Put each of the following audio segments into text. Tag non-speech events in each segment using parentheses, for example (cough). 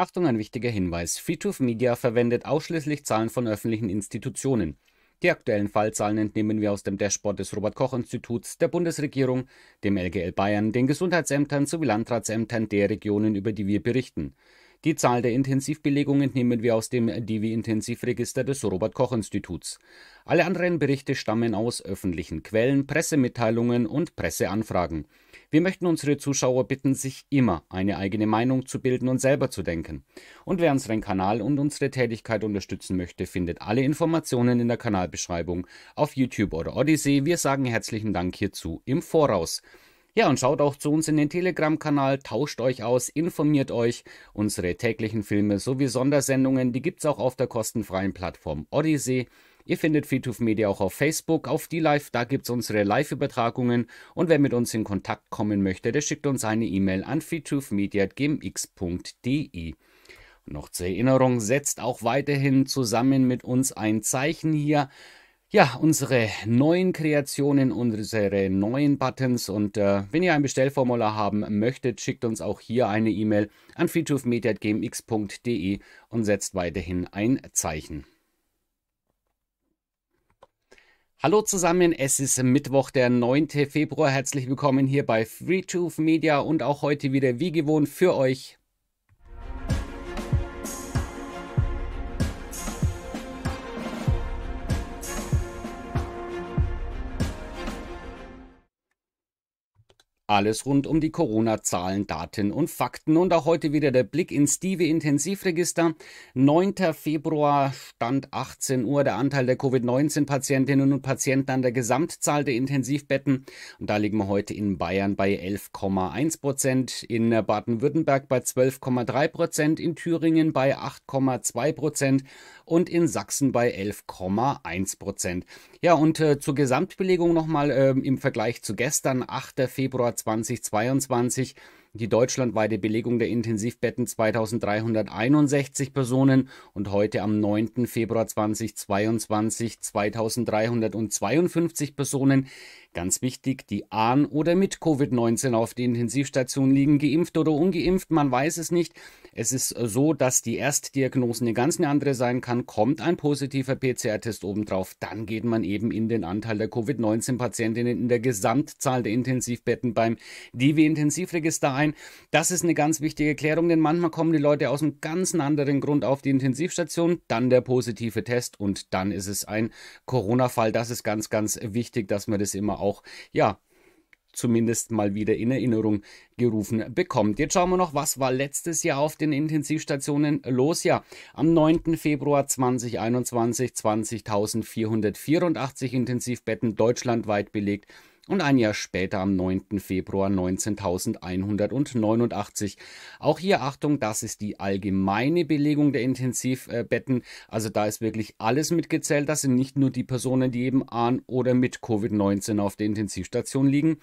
Achtung, ein wichtiger Hinweis. Friedhof Media verwendet ausschließlich Zahlen von öffentlichen Institutionen. Die aktuellen Fallzahlen entnehmen wir aus dem Dashboard des Robert-Koch-Instituts, der Bundesregierung, dem LGL Bayern, den Gesundheitsämtern sowie Landratsämtern der Regionen, über die wir berichten. Die Zahl der Intensivbelegungen nehmen wir aus dem Divi-Intensivregister des Robert-Koch-Instituts. Alle anderen Berichte stammen aus öffentlichen Quellen, Pressemitteilungen und Presseanfragen. Wir möchten unsere Zuschauer bitten, sich immer eine eigene Meinung zu bilden und selber zu denken. Und wer unseren Kanal und unsere Tätigkeit unterstützen möchte, findet alle Informationen in der Kanalbeschreibung auf YouTube oder Odyssey. Wir sagen herzlichen Dank hierzu im Voraus. Ja, und schaut auch zu uns in den Telegram-Kanal, tauscht euch aus, informiert euch. Unsere täglichen Filme sowie Sondersendungen, die es auch auf der kostenfreien Plattform Odyssey. Ihr findet Friedhof Media auch auf Facebook, auf die Live, da gibt es unsere Live-Übertragungen. Und wer mit uns in Kontakt kommen möchte, der schickt uns eine E-Mail an friedhofmedia.gmx.de. Noch zur Erinnerung, setzt auch weiterhin zusammen mit uns ein Zeichen hier ja, unsere neuen Kreationen, unsere neuen Buttons. Und äh, wenn ihr ein Bestellformular haben möchtet, schickt uns auch hier eine E-Mail an featuremedia.gmx.de und setzt weiterhin ein Zeichen. Hallo zusammen, es ist Mittwoch, der 9. Februar. Herzlich willkommen hier bei FreeTooth Media und auch heute wieder wie gewohnt für euch Alles rund um die Corona-Zahlen, Daten und Fakten. Und auch heute wieder der Blick ins Dive Intensivregister. 9. Februar stand 18 Uhr der Anteil der Covid-19-Patientinnen und Patienten an der Gesamtzahl der Intensivbetten. Und da liegen wir heute in Bayern bei 11,1 Prozent, in Baden-Württemberg bei 12,3 Prozent, in Thüringen bei 8,2 Prozent und in Sachsen bei 11,1 Prozent. Ja, und äh, zur Gesamtbelegung nochmal äh, im Vergleich zu gestern, 8. Februar 2022 die deutschlandweite Belegung der Intensivbetten 2361 Personen und heute am 9. Februar 2022 2352 Personen. Ganz wichtig, die an oder mit Covid-19 auf die Intensivstation liegen, geimpft oder ungeimpft, man weiß es nicht. Es ist äh, so, dass die Erstdiagnose eine ganz eine andere sein kann. Kommt ein positiver PCR-Test obendrauf, dann geht man eben in den Anteil der Covid-19-Patientinnen in der Gesamtzahl der Intensivbetten beim DW-Intensivregister ein. Das ist eine ganz wichtige Erklärung, denn manchmal kommen die Leute aus einem ganz ne anderen Grund auf die Intensivstation, dann der positive Test und dann ist es ein Corona-Fall. Das ist ganz, ganz wichtig, dass man das immer auch, ja, zumindest mal wieder in Erinnerung gerufen bekommt. Jetzt schauen wir noch, was war letztes Jahr auf den Intensivstationen los? Ja, am 9. Februar 2021 20.484 Intensivbetten deutschlandweit belegt und ein Jahr später am 9. Februar 19.189. Auch hier Achtung, das ist die allgemeine Belegung der Intensivbetten. Also da ist wirklich alles mitgezählt. Das sind nicht nur die Personen, die eben an oder mit Covid-19 auf der Intensivstation liegen.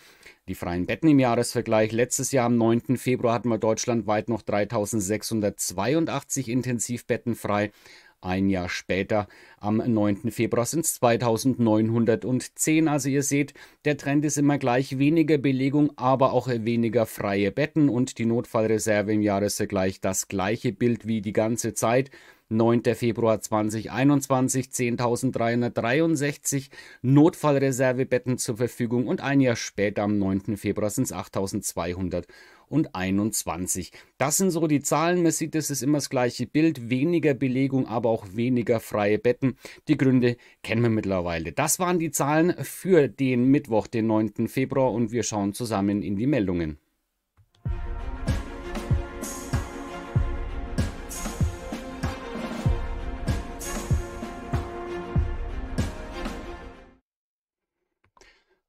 Die freien Betten im Jahresvergleich. Letztes Jahr am 9. Februar hatten wir deutschlandweit noch 3682 Intensivbetten frei. Ein Jahr später, am 9. Februar, sind es 2910. Also ihr seht, der Trend ist immer gleich. Weniger Belegung, aber auch weniger freie Betten und die Notfallreserve im Jahresvergleich das gleiche Bild wie die ganze Zeit. 9. Februar 2021 10.363 Notfallreservebetten zur Verfügung und ein Jahr später am 9. Februar sind es 8.200 und 21. Das sind so die Zahlen. Man sieht, es ist immer das gleiche Bild. Weniger Belegung, aber auch weniger freie Betten. Die Gründe kennen wir mittlerweile. Das waren die Zahlen für den Mittwoch, den 9. Februar und wir schauen zusammen in die Meldungen.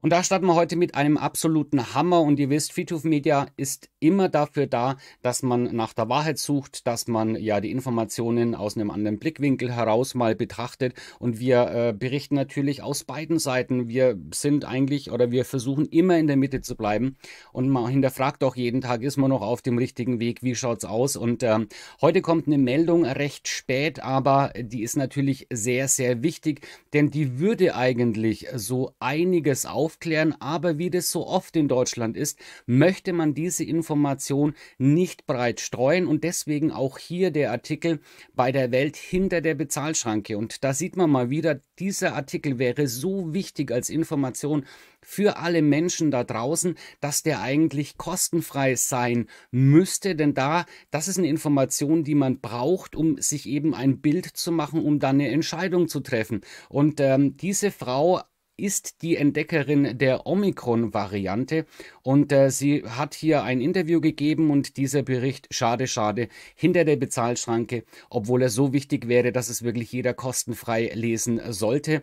Und da starten wir heute mit einem absoluten Hammer. Und ihr wisst, Friedhof Media ist immer dafür da, dass man nach der Wahrheit sucht, dass man ja die Informationen aus einem anderen Blickwinkel heraus mal betrachtet. Und wir äh, berichten natürlich aus beiden Seiten. Wir sind eigentlich oder wir versuchen immer in der Mitte zu bleiben. Und man hinterfragt auch jeden Tag, ist man noch auf dem richtigen Weg? Wie schaut's aus? Und ähm, heute kommt eine Meldung recht spät, aber die ist natürlich sehr, sehr wichtig, denn die würde eigentlich so einiges aufbauen aufklären, aber wie das so oft in Deutschland ist, möchte man diese Information nicht breit streuen und deswegen auch hier der Artikel bei der Welt hinter der Bezahlschranke. Und da sieht man mal wieder, dieser Artikel wäre so wichtig als Information für alle Menschen da draußen, dass der eigentlich kostenfrei sein müsste, denn da, das ist eine Information, die man braucht, um sich eben ein Bild zu machen, um dann eine Entscheidung zu treffen. Und ähm, diese Frau ist die Entdeckerin der Omikron-Variante und äh, sie hat hier ein Interview gegeben und dieser Bericht, schade, schade, hinter der Bezahlschranke, obwohl er so wichtig wäre, dass es wirklich jeder kostenfrei lesen sollte.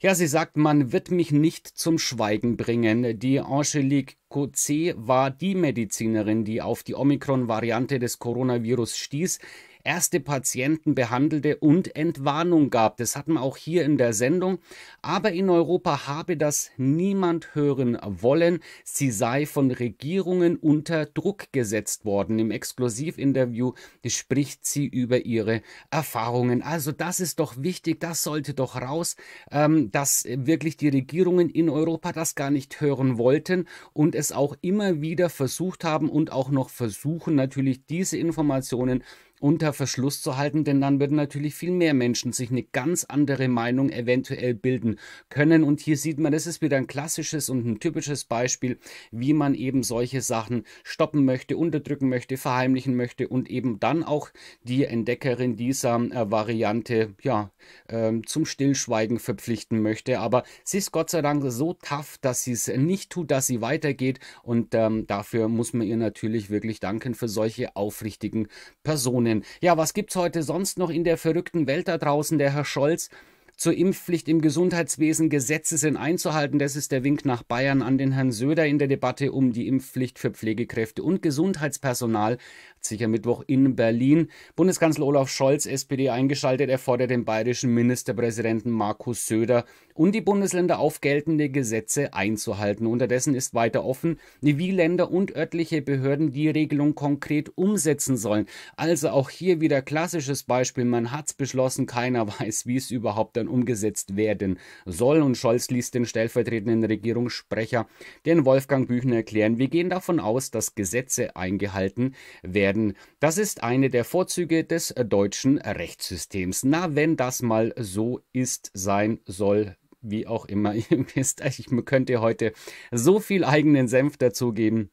Ja, sie sagt, man wird mich nicht zum Schweigen bringen. Die Angelique Coetzee war die Medizinerin, die auf die Omikron-Variante des Coronavirus stieß erste Patienten behandelte und Entwarnung gab. Das hatten wir auch hier in der Sendung. Aber in Europa habe das niemand hören wollen. Sie sei von Regierungen unter Druck gesetzt worden. Im Exklusivinterview spricht sie über ihre Erfahrungen. Also das ist doch wichtig, das sollte doch raus, ähm, dass wirklich die Regierungen in Europa das gar nicht hören wollten und es auch immer wieder versucht haben und auch noch versuchen, natürlich diese Informationen unter Verschluss zu halten, denn dann würden natürlich viel mehr Menschen sich eine ganz andere Meinung eventuell bilden können. Und hier sieht man, das ist wieder ein klassisches und ein typisches Beispiel, wie man eben solche Sachen stoppen möchte, unterdrücken möchte, verheimlichen möchte und eben dann auch die Entdeckerin dieser äh, Variante ja, äh, zum Stillschweigen verpflichten möchte. Aber sie ist Gott sei Dank so tough, dass sie es nicht tut, dass sie weitergeht. Und ähm, dafür muss man ihr natürlich wirklich danken für solche aufrichtigen Personen ja, was gibt's heute sonst noch in der verrückten Welt da draußen? Der Herr Scholz zur Impfpflicht im Gesundheitswesen Gesetze sind einzuhalten. Das ist der Wink nach Bayern an den Herrn Söder in der Debatte um die Impfpflicht für Pflegekräfte und Gesundheitspersonal. Sicher Mittwoch in Berlin. Bundeskanzler Olaf Scholz, SPD eingeschaltet, er fordert den bayerischen Ministerpräsidenten Markus Söder und die Bundesländer auf geltende Gesetze einzuhalten. Unterdessen ist weiter offen, wie Länder und örtliche Behörden die Regelung konkret umsetzen sollen. Also auch hier wieder klassisches Beispiel. Man hat es beschlossen, keiner (laughs) weiß, wie es überhaupt dann Bundesländern umgesetzt werden soll. Und Scholz ließ den stellvertretenden Regierungssprecher, den Wolfgang Büchner, erklären, wir gehen davon aus, dass Gesetze eingehalten werden. Das ist eine der Vorzüge des deutschen Rechtssystems. Na, wenn das mal so ist, sein soll, wie auch immer. (laughs) Ihr wisst, ich könnte heute so viel eigenen Senf dazugeben.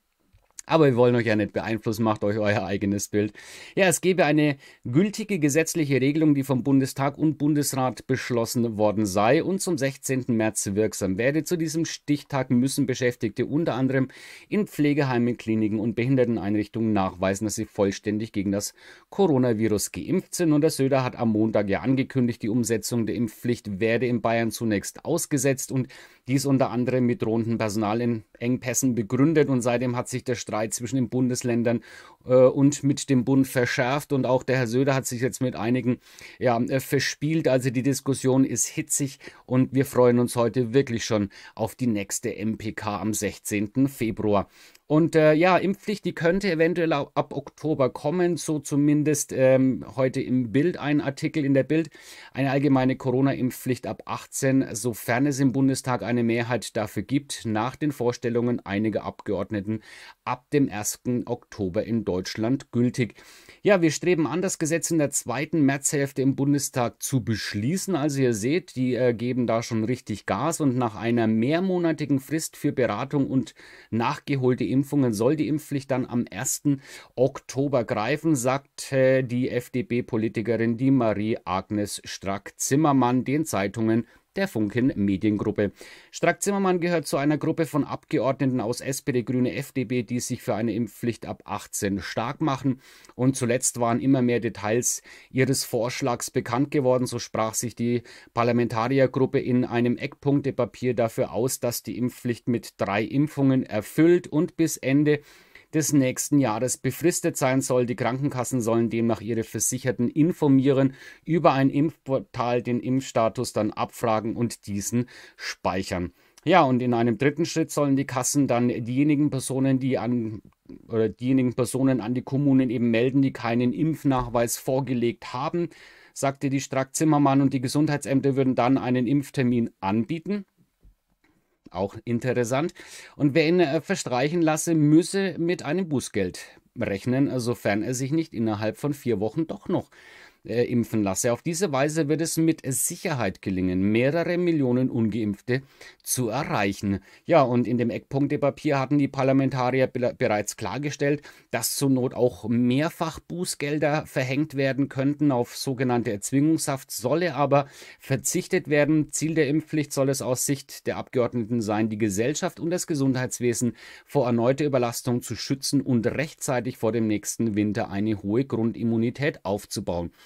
Aber wir wollen euch ja nicht beeinflussen, macht euch euer eigenes Bild. Ja, es gäbe eine gültige gesetzliche Regelung, die vom Bundestag und Bundesrat beschlossen worden sei und zum 16. März wirksam werde. Zu diesem Stichtag müssen Beschäftigte unter anderem in Pflegeheimen, Kliniken und Behinderteneinrichtungen nachweisen, dass sie vollständig gegen das Coronavirus geimpft sind. Und der Söder hat am Montag ja angekündigt, die Umsetzung der Impfpflicht werde in Bayern zunächst ausgesetzt und dies unter anderem mit drohenden Personalengpässen begründet. Und seitdem hat sich der Streit Streit zwischen den Bundesländern äh, und mit dem Bund verschärft. Und auch der Herr Söder hat sich jetzt mit einigen ja, äh, verspielt. Also die Diskussion ist hitzig und wir freuen uns heute wirklich schon auf die nächste MPK am 16. Februar. Und äh, ja, Impfpflicht, die könnte eventuell ab Oktober kommen, so zumindest ähm, heute im Bild ein Artikel in der Bild. Eine allgemeine Corona-Impfpflicht ab 18, sofern es im Bundestag eine Mehrheit dafür gibt, nach den Vorstellungen einiger Abgeordneten ab dem 1. Oktober in Deutschland gültig. Ja, wir streben an, das Gesetz in der zweiten Märzhälfte im Bundestag zu beschließen. Also ihr seht, die äh, geben da schon richtig Gas und nach einer mehrmonatigen Frist für Beratung und nachgeholte Impfungen soll die Impfpflicht dann am 1. Oktober greifen, sagt äh, die FDP-Politikerin, die Marie Agnes Strack-Zimmermann den Zeitungen der Funken Mediengruppe. Strack-Zimmermann gehört zu einer Gruppe von Abgeordneten aus SPD, Grüne, FDP, die sich für eine Impfpflicht ab 18 stark machen. Und zuletzt waren immer mehr Details ihres Vorschlags bekannt geworden. So sprach sich die Parlamentariergruppe in einem Eckpunktepapier dafür aus, dass die Impfpflicht mit drei Impfungen erfüllt und bis Ende des nächsten Jahres befristet sein soll. Die Krankenkassen sollen demnach ihre Versicherten informieren, über ein Impfportal den Impfstatus dann abfragen und diesen speichern. Ja, und in einem dritten Schritt sollen die Kassen dann diejenigen Personen, die an oder diejenigen Personen an die Kommunen eben melden, die keinen Impfnachweis vorgelegt haben, sagte die Strack Zimmermann und die Gesundheitsämter würden dann einen Impftermin anbieten. Auch interessant. Und wer ihn äh, verstreichen lasse, müsse mit einem Bußgeld rechnen, sofern er sich nicht innerhalb von vier Wochen doch noch äh, impfen lasse. Auf diese Weise wird es mit Sicherheit gelingen, mehrere Millionen Ungeimpfte zu erreichen. Ja, und in dem Eckpunktepapier hatten die Parlamentarier bereits klargestellt, dass zur Not auch mehrfach Bußgelder verhängt werden könnten. Auf sogenannte Erzwingungshaft solle aber verzichtet werden. Ziel der Impfpflicht soll es aus Sicht der Abgeordneten sein, die Gesellschaft und das Gesundheitswesen vor erneuter Überlastung zu schützen und rechtzeitig vor dem nächsten Winter eine hohe Grundimmunität aufzubauen.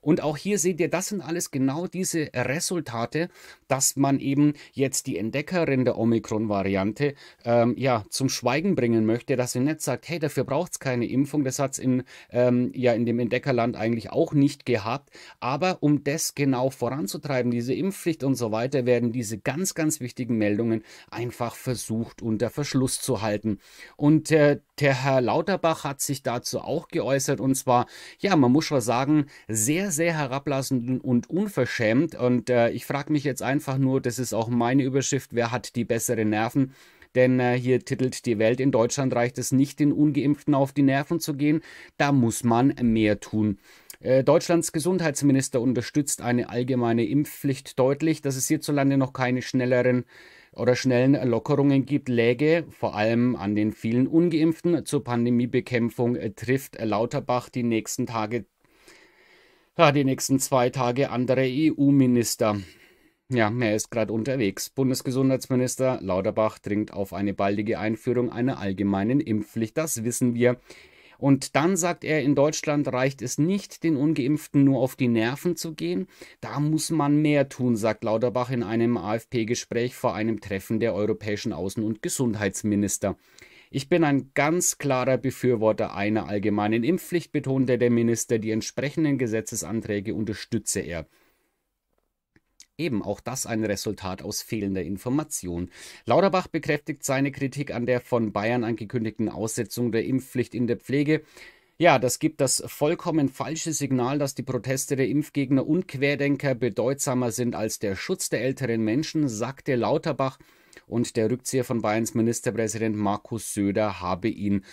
Und auch hier seht ihr, das sind alles genau diese Resultate, dass man eben jetzt die Entdeckerin der Omikron-Variante ähm, ja, zum Schweigen bringen möchte, dass sie nicht sagt, hey, dafür braucht es keine Impfung. Das hat es in, ähm, ja, in dem Entdeckerland eigentlich auch nicht gehabt. Aber um das genau voranzutreiben, diese Impfpflicht und so weiter, werden diese ganz, ganz wichtigen Meldungen einfach versucht unter Verschluss zu halten. Und äh, der Herr Lauterbach hat sich dazu auch geäußert und zwar, ja, man muss schon sagen, sehr sehr, sehr herablassend und unverschämt. Und äh, ich frage mich jetzt einfach nur, das ist auch meine Überschrift, wer hat die besseren Nerven? Denn äh, hier titelt die Welt, in Deutschland reicht es nicht, den ungeimpften auf die Nerven zu gehen, da muss man mehr tun. Äh, Deutschlands Gesundheitsminister unterstützt eine allgemeine Impfpflicht deutlich, dass es hierzulande noch keine schnelleren oder schnellen Lockerungen gibt, läge vor allem an den vielen ungeimpften. Zur Pandemiebekämpfung äh, trifft Lauterbach die nächsten Tage ja, die nächsten zwei Tage andere EU-Minister. Ja, er ist gerade unterwegs. Bundesgesundheitsminister Lauterbach dringt auf eine baldige Einführung einer allgemeinen Impfpflicht, das wissen wir. Und dann sagt er, in Deutschland reicht es nicht, den ungeimpften nur auf die Nerven zu gehen, da muss man mehr tun, sagt Lauterbach in einem AfP-Gespräch vor einem Treffen der europäischen Außen- und Gesundheitsminister. Ich bin ein ganz klarer Befürworter einer allgemeinen Impfpflicht, betonte der Minister. Die entsprechenden Gesetzesanträge unterstütze er. Eben auch das ein Resultat aus fehlender Information. Lauterbach bekräftigt seine Kritik an der von Bayern angekündigten Aussetzung der Impfpflicht in der Pflege. Ja, das gibt das vollkommen falsche Signal, dass die Proteste der Impfgegner und Querdenker bedeutsamer sind als der Schutz der älteren Menschen, sagte Lauterbach und der Rückzieher von Bayerns Ministerpräsident Markus Söder habe ihn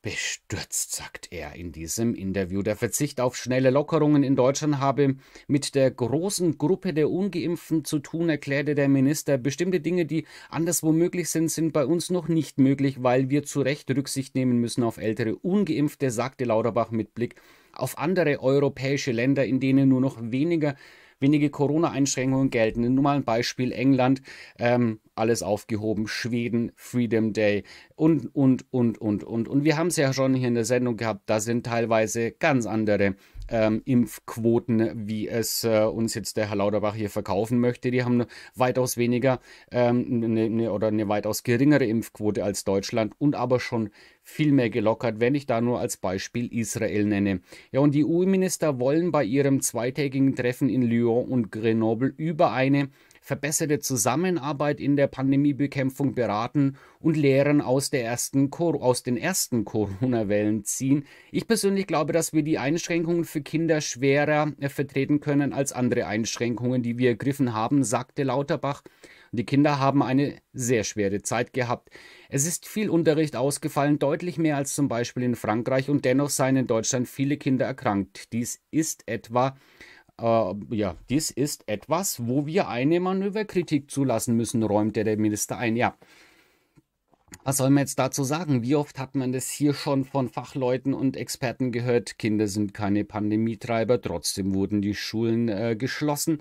Bestürzt, sagt er in diesem Interview. Der Verzicht auf schnelle Lockerungen in Deutschland habe mit der großen Gruppe der Ungeimpften zu tun, erklärte der Minister. Bestimmte Dinge, die anderswo möglich sind, sind bei uns noch nicht möglich, weil wir zu Recht Rücksicht nehmen müssen auf ältere Ungeimpfte, sagte Lauterbach mit Blick auf andere europäische Länder, in denen nur noch weniger wenige Corona-Einschränkungen gelten. Nur mal ein Beispiel: England, ähm, alles aufgehoben, Schweden, Freedom Day und, und, und, und, und. Und wir haben es ja schon hier in der Sendung gehabt, da sind teilweise ganz andere ähm, Impfquoten, wie es äh, uns jetzt der Herr Lauterbach hier verkaufen möchte. Die haben weitaus weniger ähm, ne, ne, oder eine weitaus geringere Impfquote als Deutschland und aber schon viel mehr gelockert, wenn ich da nur als Beispiel Israel nenne. Ja, und die EU-Minister wollen bei ihrem zweitägigen Treffen in Lyon und Grenoble über eine verbesserte Zusammenarbeit in der Pandemiebekämpfung beraten und Lehren aus, ersten, aus den ersten Corona-Wellen ziehen. Ich persönlich glaube, dass wir die Einschränkungen für Kinder schwerer äh, vertreten können als andere Einschränkungen, die wir ergriffen haben, sagte Lauterbach. Die Kinder haben eine sehr schwere Zeit gehabt. Es ist viel Unterricht ausgefallen, deutlich mehr als zum Beispiel in Frankreich und dennoch seien in Deutschland viele Kinder erkrankt. Dies ist etwa äh, ja, dies ist etwas, wo wir eine Manöverkritik zulassen müssen, räumte der Minister ein. Ja, was soll man jetzt dazu sagen? Wie oft hat man das hier schon von Fachleuten und Experten gehört? Kinder sind keine Pandemietreiber, trotzdem wurden die Schulen äh, geschlossen.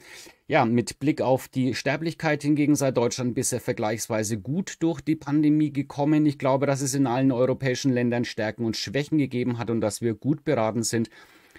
Ja, mit Blick auf die Sterblichkeit hingegen sei Deutschland bisher vergleichsweise gut durch die Pandemie gekommen. Ich glaube, dass es in allen europäischen Ländern Stärken und Schwächen gegeben hat und dass wir gut beraten sind,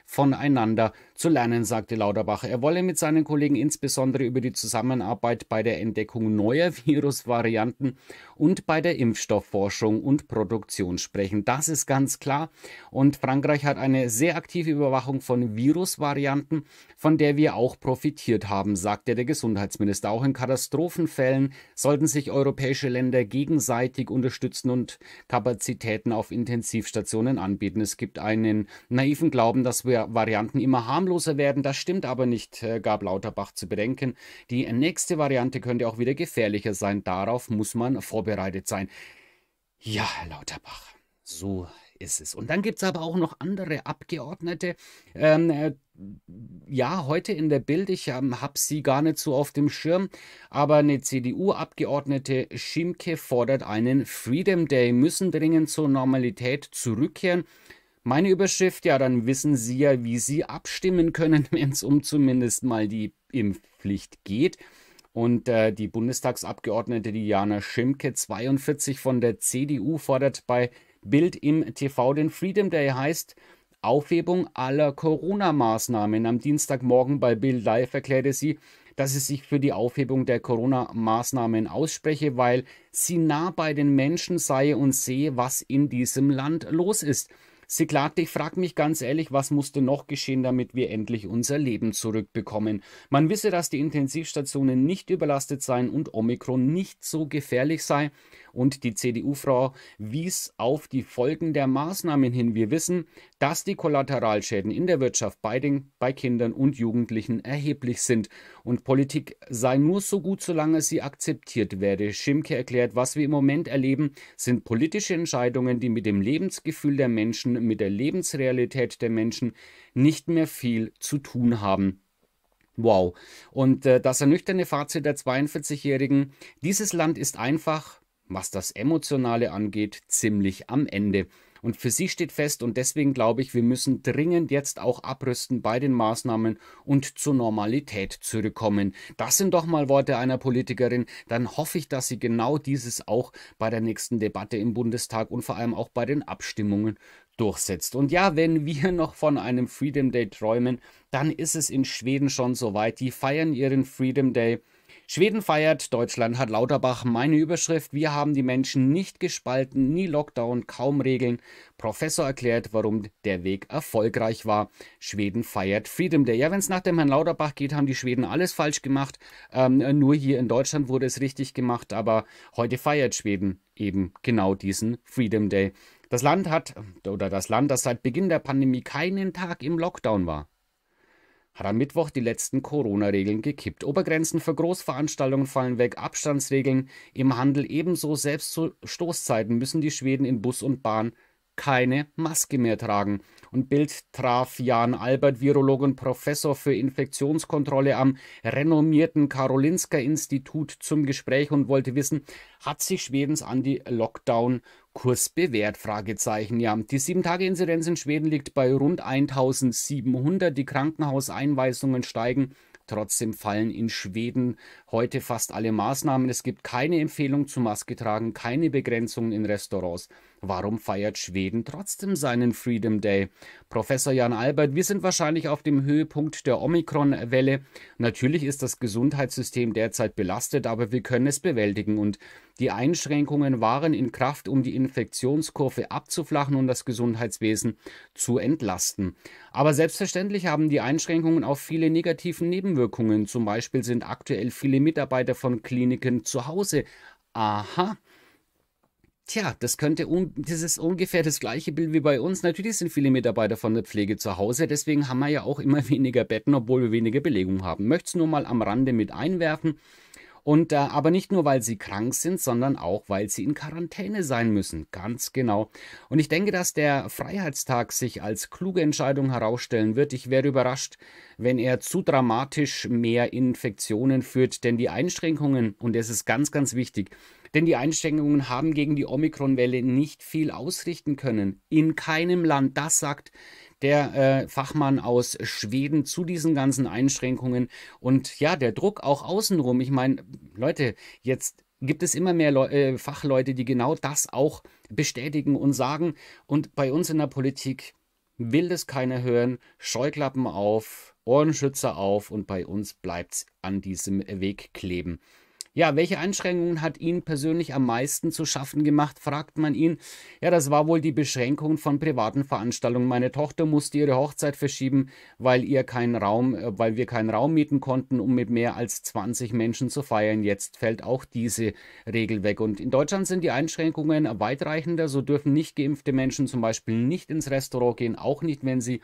voneinander zu lernen, sagte Lauterbach. Er wolle mit seinen Kollegen insbesondere über die Zusammenarbeit bei der Entdeckung neuer (laughs) Virusvarianten und bei der Impfstoffforschung und Produktion sprechen. Das ist ganz klar. Und Frankreich hat eine sehr aktive Überwachung von Virusvarianten, von der wir auch profitiert haben, sagte der Gesundheitsminister. Auch in Katastrophenfällen sollten sich europäische Länder gegenseitig unterstützen und Kapazitäten auf Intensivstationen anbieten. Es gibt einen naiven Glauben, dass wir Varianten immer harmlos harmloser werden. Das stimmt aber nicht, äh, gab Lauterbach zu bedenken. Die nächste Variante könnte auch wieder gefährlicher sein. Darauf muss man vorbereitet sein. Ja, Lauterbach, so ist es. Und dann gibt es aber auch noch andere Abgeordnete. Ähm, äh, ja, heute in der Bild, ich ähm, habe sie gar nicht so auf dem Schirm, aber eine CDU-Abgeordnete Schimke fordert einen Freedom Day, müssen dringend zur Normalität zurückkehren. Meine Überschrift, ja, dann wissen Sie ja, wie Sie abstimmen können, (laughs) wenn es um zumindest mal die Impfpflicht geht. Und äh, die Bundestagsabgeordnete Diana Schimke, 42 von der CDU, fordert bei Bild im TV den Freedom Day, heißt Aufhebung aller Corona-Maßnahmen. Am Dienstagmorgen bei Bild Live erklärte sie, dass sie sich für die Aufhebung der Corona-Maßnahmen ausspreche, weil sie nah bei den Menschen sei und sehe, was in diesem Land los ist. Sie ich frage mich ganz ehrlich, was musste noch geschehen, damit wir endlich unser Leben zurückbekommen. Man wisse, dass die Intensivstationen nicht überlastet seien und Omikron nicht so gefährlich sei und die CDU-Frau wies auf die Folgen der Maßnahmen hin. Wir wissen, dass die Kollateralschäden in der Wirtschaft bei, den, bei Kindern und Jugendlichen erheblich sind. Und Politik sei nur so gut, solange sie akzeptiert werde. Schimke erklärt, was wir im Moment erleben, sind politische Entscheidungen, die mit dem Lebensgefühl der Menschen, mit der Lebensrealität der Menschen nicht mehr viel zu tun haben. Wow. Und äh, das ernüchternde Fazit der 42-Jährigen, dieses Land ist einfach was das Emotionale angeht, ziemlich am Ende. Und für sie steht fest, und deswegen glaube ich, wir müssen dringend jetzt auch abrüsten bei den Maßnahmen und zur Normalität zurückkommen. Das sind doch mal Worte einer Politikerin. Dann hoffe ich, dass sie genau dieses auch bei der nächsten Debatte im Bundestag und vor allem auch bei den Abstimmungen durchsetzt. Und ja, wenn wir noch von einem Freedom Day träumen, dann ist es in Schweden schon soweit. Die feiern ihren Freedom Day Schweden feiert, Deutschland hat Lauterbach. Meine Überschrift, wir haben die Menschen nicht gespalten, nie Lockdown, kaum Regeln. Professor erklärt, warum der Weg erfolgreich war. Schweden feiert Freedom Day. Ja, wenn es nach dem Herrn Lauterbach geht, haben die Schweden alles falsch gemacht. Ähm, nur hier in Deutschland wurde es richtig gemacht, aber heute feiert Schweden eben genau diesen Freedom Day. Das Land hat, oder das Land, das seit Beginn der Pandemie keinen Tag im Lockdown war hat am Mittwoch die letzten Corona-Regeln gekippt. Obergrenzen für Großveranstaltungen fallen weg, Abstandsregeln im Handel ebenso. Selbst zu Stoßzeiten müssen die Schweden in Bus und Bahn keine Maske mehr tragen und Bild traf Jan Albert, Virologe und Professor für Infektionskontrolle am renommierten Karolinska Institut zum Gespräch und wollte wissen, hat sich Schwedens an die lockdown Kurs bewährt? Fragezeichen. Ja, die 7-Tage-Inzidenz in Schweden liegt bei rund 1700. Die Krankenhauseinweisungen steigen Trotzdem fallen in Schweden heute fast alle Maßnahmen. Es gibt keine Empfehlung zu Maske tragen, keine Begrenzungen in Restaurants. Warum feiert Schweden trotzdem seinen Freedom Day? Professor Jan Albert, wir sind wahrscheinlich auf dem Höhepunkt der Omikron-Welle. Natürlich ist das Gesundheitssystem derzeit belastet, aber wir können es bewältigen. Und die Einschränkungen waren in Kraft, um die Infektionskurve abzuflachen und das Gesundheitswesen zu entlasten. Aber selbstverständlich haben die Einschränkungen auch viele negative Nebenwirkungen. Zum Beispiel sind aktuell viele Mitarbeiter von Kliniken zu Hause. Aha, Tja, das könnte un das ist ungefähr das gleiche Bild wie bei uns. Natürlich sind viele Mitarbeiter von der Pflege zu Hause, deswegen haben wir ja auch immer (laughs) weniger Betten, obwohl wir weniger Belegung haben. Möchte es nur mal am Rande mit einwerfen. Und äh, aber nicht nur, weil sie krank sind, sondern auch, weil sie in Quarantäne sein müssen. Ganz genau. Und ich denke, dass der Freiheitstag sich als kluge Entscheidung herausstellen wird. Ich wäre überrascht, wenn er zu dramatisch mehr Infektionen führt, denn die Einschränkungen, und das ist ganz, ganz wichtig, denn die Einschränkungen haben gegen die Omikron-Welle nicht viel ausrichten können. In keinem Land, das sagt der äh, Fachmann aus Schweden zu diesen ganzen Einschränkungen. Und ja, der Druck auch außenrum. Ich meine, Leute, jetzt gibt es immer mehr Le äh, Fachleute, die genau das auch bestätigen und sagen. Und bei uns in der Politik will das keiner hören. Scheuklappen auf, Ohrenschützer auf und bei uns bleibt es an diesem Weg kleben. Ja, welche Einschränkungen hat ihn persönlich am meisten zu schaffen gemacht, fragt man ihn. Ja, das war wohl die Beschränkung von privaten Veranstaltungen. Meine Tochter musste ihre Hochzeit verschieben, weil ihr keinen Raum, äh, weil wir keinen Raum mieten konnten, um mit mehr als 20 Menschen zu feiern. Jetzt fällt auch diese Regel weg. Und in Deutschland sind die Einschränkungen weitreichender. So dürfen nicht geimpfte Menschen zum Beispiel nicht ins Restaurant gehen, auch nicht, wenn sie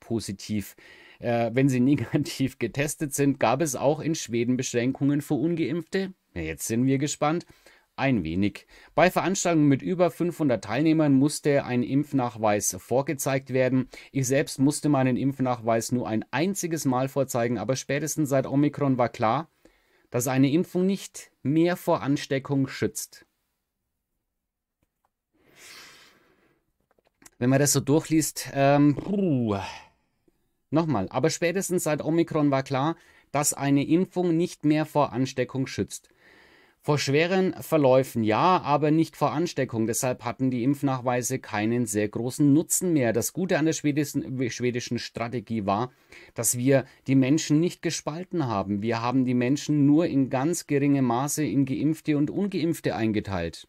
positiv sind äh, wenn sie (laughs) negativ getestet sind, gab es auch in Schweden Beschränkungen für ungeimpfte? Jetzt sind wir gespannt ein wenig. Bei Veranstaltungen mit über 500 Teilnehmern musste ein Impfnachweis vorgezeigt werden. Ich selbst musste meinen Impfnachweis nur ein einziges Mal vorzeigen, aber spätestens seit Omikron war klar, dass eine Impfung nicht mehr vor Ansteckung schützt. Wenn man das so durchliest, ähm, Nochmal, aber spätestens seit Omikron war klar, dass eine Impfung nicht mehr vor Ansteckung schützt. Vor schweren Verläufen ja, aber nicht vor Ansteckung. Deshalb hatten die Impfnachweise keinen sehr großen Nutzen mehr. Das Gute an der schwedischen, schwedischen Strategie war, dass wir die Menschen nicht gespalten haben. Wir haben die Menschen nur in ganz geringem Maße in geimpfte und ungeimpfte eingeteilt.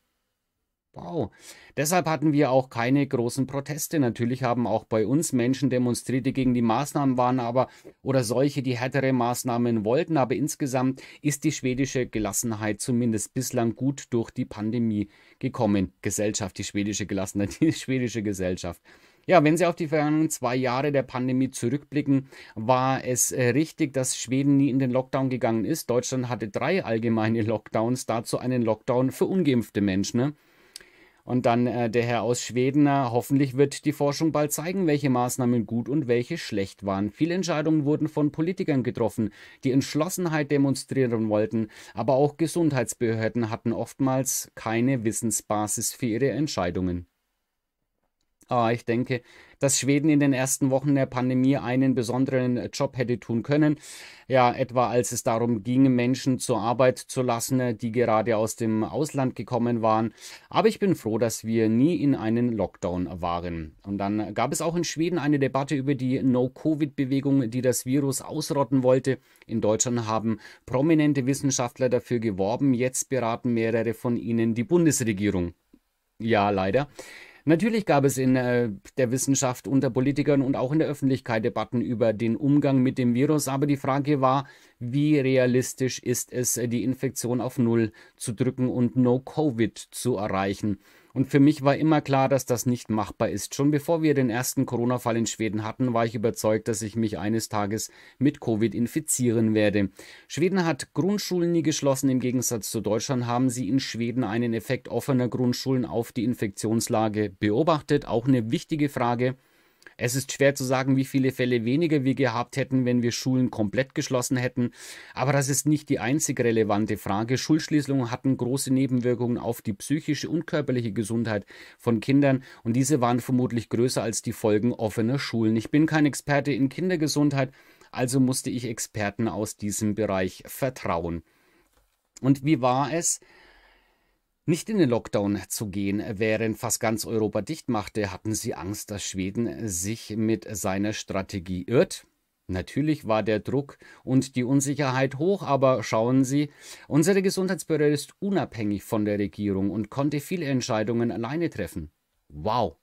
Wow. Deshalb hatten wir auch keine großen Proteste. Natürlich haben auch bei uns Menschen demonstriert, die gegen die Maßnahmen waren, aber oder solche, die härtere Maßnahmen wollten. Aber insgesamt ist die schwedische Gelassenheit zumindest bislang gut durch die Pandemie gekommen. Gesellschaft, die schwedische Gelassenheit, (laughs) die schwedische Gesellschaft. Ja, wenn Sie auf die vergangenen zwei Jahre der Pandemie zurückblicken, war es äh, richtig, dass Schweden nie in den Lockdown gegangen ist. Deutschland hatte drei allgemeine Lockdowns, dazu einen Lockdown für ungeimpfte Menschen. Ne? Und dann äh, der Herr aus Schweden, hoffentlich wird die Forschung bald zeigen, welche Maßnahmen gut und welche schlecht waren. Viele Entscheidungen wurden von Politikern getroffen, die Entschlossenheit demonstrieren wollten, aber auch Gesundheitsbehörden hatten oftmals keine Wissensbasis für ihre Entscheidungen. Ah, ich denke, dass Schweden in den ersten Wochen der Pandemie einen besonderen äh, Job hätte tun können. Ja, etwa als es darum ging, Menschen zur Arbeit zu lassen, äh, die gerade aus dem Ausland gekommen waren. Aber ich bin froh, dass wir nie in einen Lockdown waren. Und dann gab es auch in Schweden eine Debatte über die No-Covid-Bewegung, die das Virus ausrotten wollte. In Deutschland haben prominente Wissenschaftler dafür geworben. Jetzt beraten mehrere von ihnen die Bundesregierung. Ja, leider. Natürlich gab es in äh, der Wissenschaft unter Politikern und auch in der Öffentlichkeit Debatten über den Umgang mit dem Virus, aber die Frage war, wie realistisch ist es, die Infektion auf Null zu drücken und No-Covid zu erreichen. Und für mich war immer klar, dass das nicht machbar ist. Schon bevor wir den ersten Corona-Fall in Schweden hatten, war ich überzeugt, dass ich mich eines Tages mit Covid infizieren werde. Schweden hat Grundschulen nie geschlossen. Im Gegensatz zu Deutschland haben sie in Schweden einen Effekt offener Grundschulen auf die Infektionslage beobachtet. Auch eine wichtige Frage es ist schwer zu sagen, wie viele Fälle weniger wir gehabt hätten, wenn wir Schulen komplett geschlossen hätten, aber das ist nicht die einzig relevante Frage. Schulschließungen hatten große Nebenwirkungen auf die psychische und körperliche Gesundheit von Kindern und diese waren vermutlich größer als die Folgen offener Schulen. Ich bin kein Experte in Kindergesundheit, also musste ich Experten aus diesem Bereich vertrauen. Und wie war es, nicht in den Lockdown zu gehen, während fast ganz Europa dicht machte, hatten sie Angst, dass Schweden sich mit seiner Strategie irrt. Natürlich war der Druck und die Unsicherheit hoch, aber schauen Sie, unsere Gesundheitsbehörde ist unabhängig von der Regierung und konnte viele Entscheidungen alleine treffen. Wow.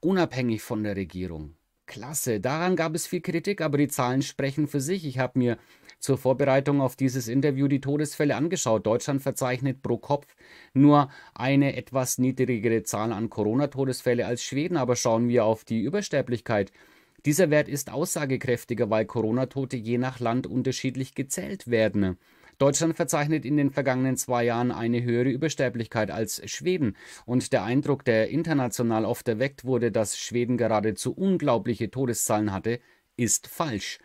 Unabhängig von der Regierung. Klasse, daran gab es viel Kritik, aber die Zahlen sprechen für sich. Ich habe mir zur Vorbereitung auf dieses Interview die Todesfälle angeschaut. Deutschland verzeichnet pro Kopf nur eine etwas niedrigere Zahl an Corona-Todesfälle als Schweden, aber schauen wir auf die Übersterblichkeit. Dieser Wert ist aussagekräftiger, weil Corona-Tote je nach Land unterschiedlich gezählt werden. Deutschland verzeichnet in den vergangenen zwei Jahren eine höhere Übersterblichkeit als Schweden. Und der Eindruck, der international oft erweckt wurde, dass Schweden geradezu unglaubliche Todeszahlen hatte, ist falsch.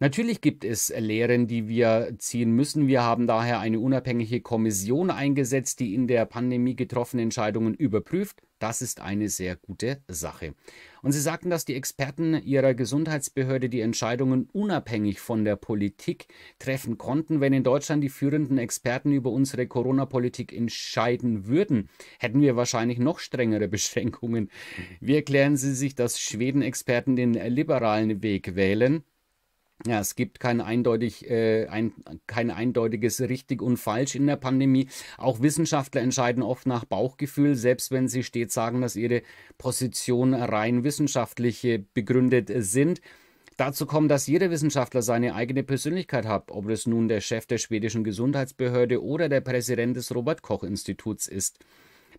Natürlich gibt es Lehren, die wir ziehen müssen. Wir haben daher eine unabhängige Kommission eingesetzt, die in der Pandemie getroffene Entscheidungen überprüft. Das ist eine sehr gute Sache. Und Sie sagten, dass die Experten Ihrer Gesundheitsbehörde die Entscheidungen unabhängig von der Politik treffen konnten. Wenn in Deutschland die führenden Experten über unsere Corona-Politik entscheiden würden, hätten wir wahrscheinlich noch strengere (laughs) Beschränkungen. Wie erklären Sie sich, dass Schweden-Experten den liberalen Weg wählen? Ja, es gibt kein, eindeutig, äh, ein, kein eindeutiges richtig und falsch in der Pandemie. Auch Wissenschaftler entscheiden oft nach Bauchgefühl, selbst wenn sie stets sagen, dass ihre Positionen rein wissenschaftlich äh, begründet äh, sind. Dazu kommt, dass jeder Wissenschaftler seine eigene Persönlichkeit hat, ob es nun der Chef der schwedischen Gesundheitsbehörde oder der Präsident des Robert Koch Instituts ist.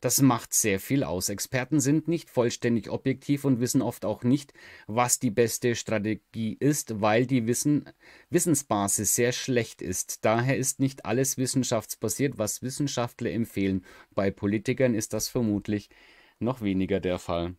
Das macht sehr viel aus. Experten sind nicht vollständig objektiv und wissen oft auch nicht, was die beste Strategie ist, weil die Wissen Wissensbasis sehr schlecht ist. Daher ist nicht alles wissenschaftsbasiert, was Wissenschaftler empfehlen. Bei Politikern ist das vermutlich noch weniger der Fall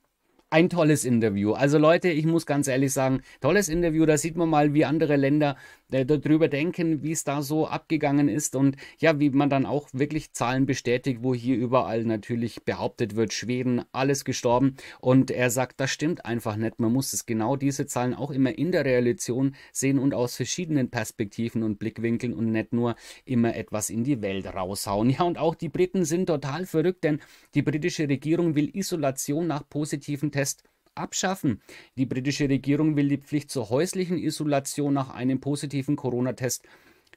ein tolles Interview. Also Leute, ich muss ganz ehrlich sagen, tolles Interview. Da sieht man mal, wie andere Länder äh, darüber denken, wie es da so abgegangen ist und ja, wie man dann auch wirklich Zahlen bestätigt, wo hier überall natürlich behauptet wird, Schweden, alles gestorben. Und er sagt, das stimmt einfach nicht. Man muss es genau diese Zahlen auch immer in der Realisation sehen und aus verschiedenen Perspektiven und Blickwinkeln und nicht nur immer etwas in die Welt raushauen. Ja, und auch die Briten sind total verrückt, denn die britische Regierung will Isolation nach positiven Test abschaffen. Die britische Regierung will die Pflicht zur häuslichen Isolation nach einem positiven Corona-Test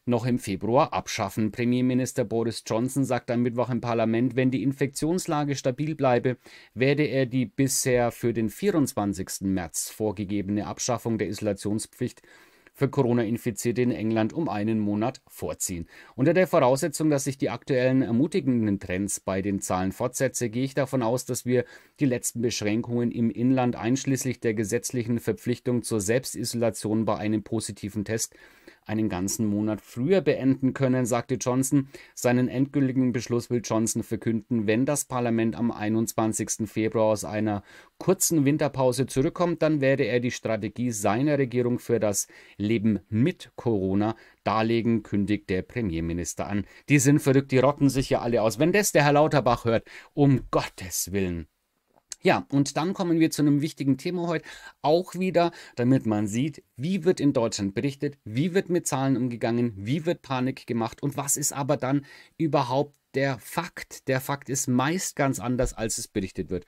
noch im Februar abschaffen. Premierminister Boris Johnson sagt am Mittwoch im Parlament, wenn die Infektionslage stabil bleibe, werde er die bisher für den 24. März vorgegebene Abschaffung der Isolationspflicht für Corona-Infizierte in England um einen Monat vorziehen. Unter der Voraussetzung, dass sich die aktuellen ermutigenden Trends bei den Zahlen fortsetzen, gehe ich davon aus, dass wir die letzten Beschränkungen im Inland einschließlich der gesetzlichen Verpflichtung zur Selbstisolation bei einem positiven Test einen ganzen Monat früher beenden können, sagte Johnson. Seinen endgültigen Beschluss will Johnson verkünden, wenn das Parlament am 21. Februar aus einer kurzen Winterpause zurückkommt, dann werde er die Strategie seiner Regierung für das Leben mit Corona darlegen, kündigt der Premierminister an. Die sind verrückt, die rotten sich ja alle aus. Wenn das der Herr Lauterbach hört, um Gottes Willen. Ja, und dann kommen wir zu einem wichtigen Thema heute, auch wieder, damit man sieht, wie wird in Deutschland berichtet, wie wird mit Zahlen umgegangen, wie wird Panik gemacht und was ist aber dann überhaupt der Fakt. Der Fakt ist meist ganz anders, als es berichtet wird.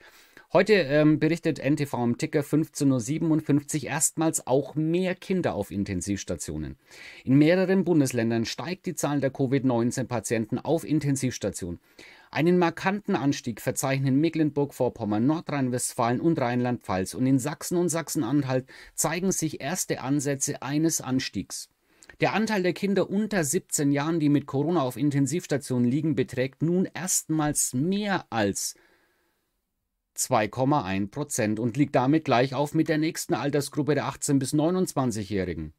Heute ähm, berichtet NTV im Ticker 15.57 Uhr erstmals auch mehr Kinder auf Intensivstationen. In mehreren Bundesländern steigt die Zahl der Covid-19-Patienten auf Intensivstationen. Einen markanten Anstieg verzeichnen Mecklenburg-Vorpommern, Nordrhein-Westfalen und Rheinland-Pfalz und in Sachsen und Sachsen-Anhalt zeigen sich erste Ansätze eines Anstiegs. Der Anteil der Kinder unter 17 Jahren, die mit Corona auf Intensivstationen liegen, beträgt nun erstmals mehr als 2,1 Prozent und liegt damit gleich auf mit der nächsten Altersgruppe der 18- bis 29-Jährigen.